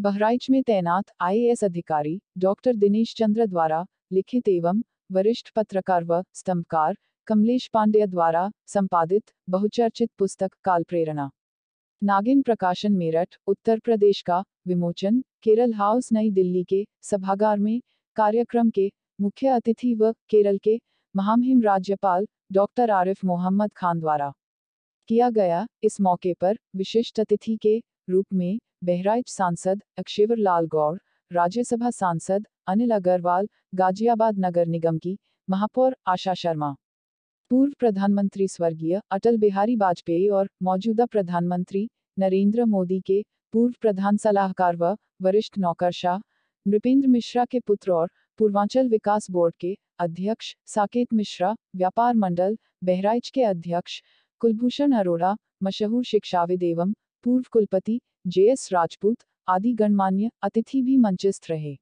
बहराइच में तैनात आईएएस अधिकारी डॉक्टर दिनेश चंद्र द्वारा लिखित एवं वरिष्ठ पत्रकार व स्तंभकार कमलेश पांडे द्वारा संपादित बहुचर्चित पुस्तक काल प्रेरणा नागिन प्रकाशन मेरठ उत्तर प्रदेश का विमोचन केरल हाउस नई दिल्ली के सभागार में कार्यक्रम के मुख्य अतिथि व केरल के महामहिम राज्यपाल डॉक्टर आरिफ मोहम्मद खान द्वारा किया गया इस मौके पर विशिष्ट अतिथि के रूप में बहराइच सांसद अक्षेवर लाल गौर राज्यसभा सांसद अनिल अग्रवाल गाजियाबाद नगर निगम की महापौर आशा शर्मा पूर्व प्रधानमंत्री स्वर्गीय अटल बिहारी वाजपेयी और मौजूदा प्रधानमंत्री नरेंद्र मोदी के पूर्व प्रधान सलाहकार व वरिष्ठ नौकरशाह नृपेंद्र मिश्रा के पुत्र और पूर्वांचल विकास बोर्ड के अध्यक्ष साकेत मिश्रा व्यापार मंडल बहराइच के अध्यक्ष कुलभूषण अरोड़ा मशहूर शिक्षाविद एवं पूर्व कुलपति जे एस राजपूत आदि गणमान्य अतिथि भी मंचस्थ रहे